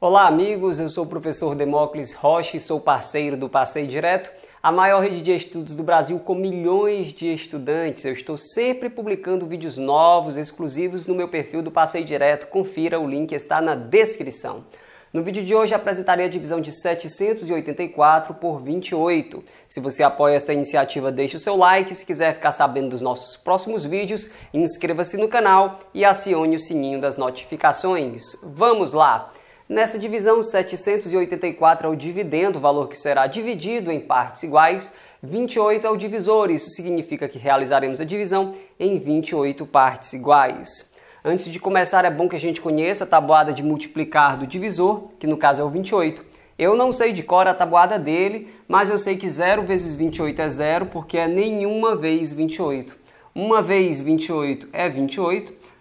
Olá, amigos. Eu sou o professor Demócles Rocha e sou parceiro do Passeio Direto, a maior rede de estudos do Brasil com milhões de estudantes. Eu estou sempre publicando vídeos novos, exclusivos no meu perfil do Passeio Direto. Confira, o link está na descrição. No vídeo de hoje apresentarei a divisão de 784 por 28. Se você apoia esta iniciativa, deixe o seu like. Se quiser ficar sabendo dos nossos próximos vídeos, inscreva-se no canal e acione o sininho das notificações. Vamos lá! Nessa divisão, 784 é o dividendo, valor que será dividido em partes iguais. 28 é o divisor, isso significa que realizaremos a divisão em 28 partes iguais. Antes de começar, é bom que a gente conheça a tabuada de multiplicar do divisor, que no caso é o 28. Eu não sei de cor a tabuada dele, mas eu sei que 0 vezes 28 é 0, porque é nenhuma vez 28. Uma vez 28 é 28,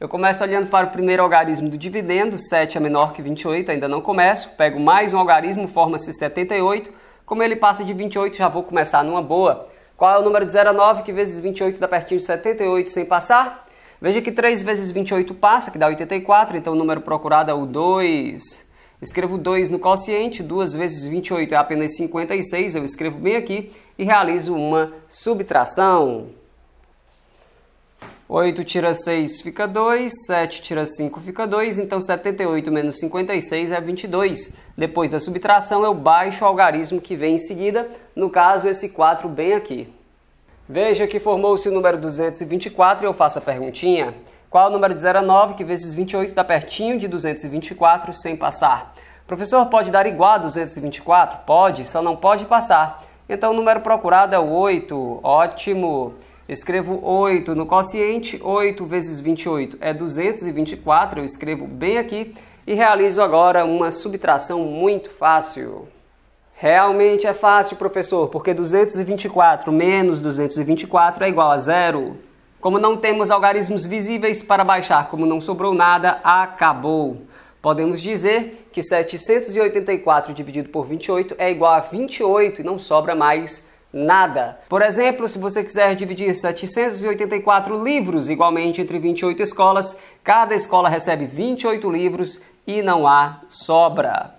Eu começo olhando para o primeiro algarismo do dividendo, 7 é menor que 28, ainda não começo. Pego mais um algarismo, forma-se 78. Como ele passa de 28, já vou começar numa boa. Qual é o número de 0 a 9, que vezes 28 dá pertinho de 78 sem passar? Veja que 3 vezes 28 passa, que dá 84, então o número procurado é o 2. Escrevo 2 no quociente, 2 vezes 28 é apenas 56, eu escrevo bem aqui e realizo uma subtração. 8 tira 6 fica 2, 7 tira 5 fica 2, então 78 menos 56 é 22. Depois da subtração, eu baixo o algarismo que vem em seguida, no caso esse 4 bem aqui. Veja que formou-se o número 224 e eu faço a perguntinha. Qual é o número de 0 a 9 que vezes 28 está pertinho de 224 sem passar? Professor, pode dar igual a 224? Pode, só não pode passar. Então o número procurado é o 8. Ótimo! escrevo 8 no quociente, 8 vezes 28 é 224, eu escrevo bem aqui e realizo agora uma subtração muito fácil. Realmente é fácil, professor, porque 224 menos 224 é igual a zero. Como não temos algarismos visíveis para baixar, como não sobrou nada, acabou. Podemos dizer que 784 dividido por 28 é igual a 28 e não sobra mais nada. Por exemplo, se você quiser dividir 784 livros igualmente entre 28 escolas, cada escola recebe 28 livros e não há sobra.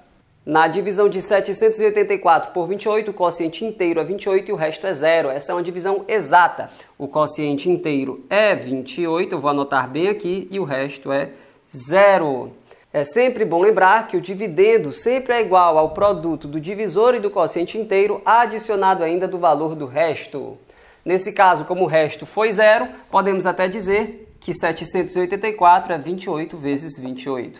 Na divisão de 784 por 28, o quociente inteiro é 28 e o resto é zero. Essa é uma divisão exata. O quociente inteiro é 28, eu vou anotar bem aqui, e o resto é zero. É sempre bom lembrar que o dividendo sempre é igual ao produto do divisor e do quociente inteiro adicionado ainda do valor do resto. Nesse caso, como o resto foi zero, podemos até dizer que 784 é 28 vezes 28.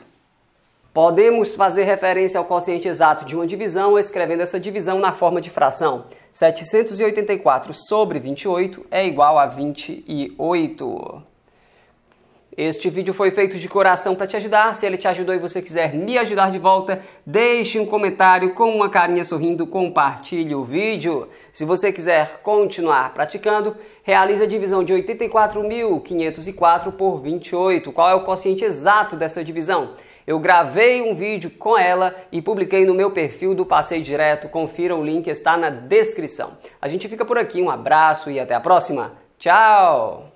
Podemos fazer referência ao quociente exato de uma divisão escrevendo essa divisão na forma de fração. 784 sobre 28 é igual a 28. Este vídeo foi feito de coração para te ajudar. Se ele te ajudou e você quiser me ajudar de volta, deixe um comentário com uma carinha sorrindo, compartilhe o vídeo. Se você quiser continuar praticando, realize a divisão de 84.504 por 28. Qual é o quociente exato dessa divisão? Eu gravei um vídeo com ela e publiquei no meu perfil do Passeio Direto. Confira o link, está na descrição. A gente fica por aqui, um abraço e até a próxima. Tchau!